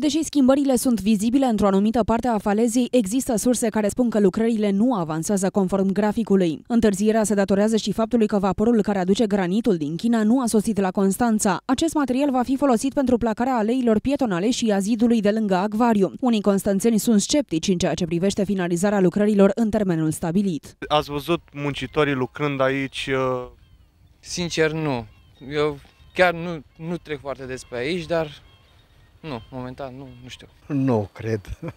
Deși schimbările sunt vizibile într-o anumită parte a falezii, există surse care spun că lucrările nu avansează conform graficului. Întârzierea se datorează și faptului că vaporul care aduce granitul din China nu a sosit la Constanța. Acest material va fi folosit pentru placarea aleilor pietonale și a zidului de lângă acvariu. Unii constanțeni sunt sceptici în ceea ce privește finalizarea lucrărilor în termenul stabilit. Ați văzut muncitorii lucrând aici? Uh, Sincer, nu. Eu chiar nu, nu trec foarte des pe aici, dar nu, momentan nu, nu știu. Nu cred.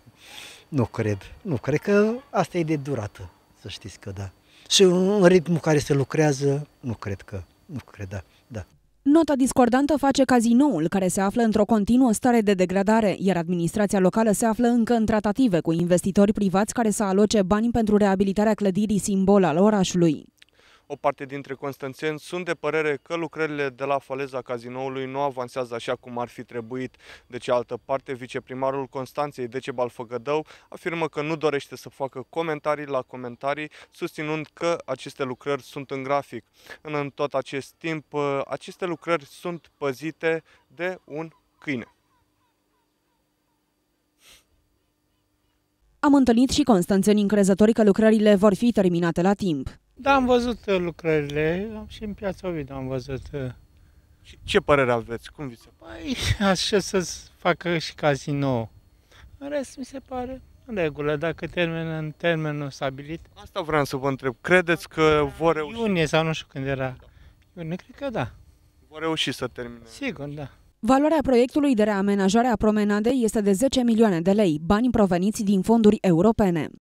Nu cred. Nu, cred că asta e de durată, să știți că da. Și în ritmul care se lucrează, nu cred că, nu cred, da, da. Nota discordantă face cazinoul, care se află într-o continuă stare de degradare, iar administrația locală se află încă în tratative cu investitori privați care să aloce bani pentru reabilitarea clădirii simbol al orașului. O parte dintre constanțeni sunt de părere că lucrările de la faleza cazinoului nu avansează așa cum ar fi trebuit. De cealaltă parte, viceprimarul Constanței, Decebal Făgădău, afirmă că nu dorește să facă comentarii la comentarii, susținând că aceste lucrări sunt în grafic. În tot acest timp, ă, aceste lucrări sunt păzite de un câine. Am întâlnit și constanțeni încrezători că lucrările vor fi terminate la timp. Da, am văzut uh, lucrările și în piața Ovidiu am văzut. Uh. Și ce părere aveți? Cum vi se pare? Păi, așa să facă și casino. În rest, mi se pare în regulă, dacă termină, în termenul stabilit. Asta vreau să vă întreb. Credeți că vor reuși? Iunie sau nu știu când era. Iunie, cred că da. Vor reuși să termine? Sigur, da. Valoarea proiectului de reamenajare a promenadei este de 10 milioane de lei, bani proveniți din fonduri europene.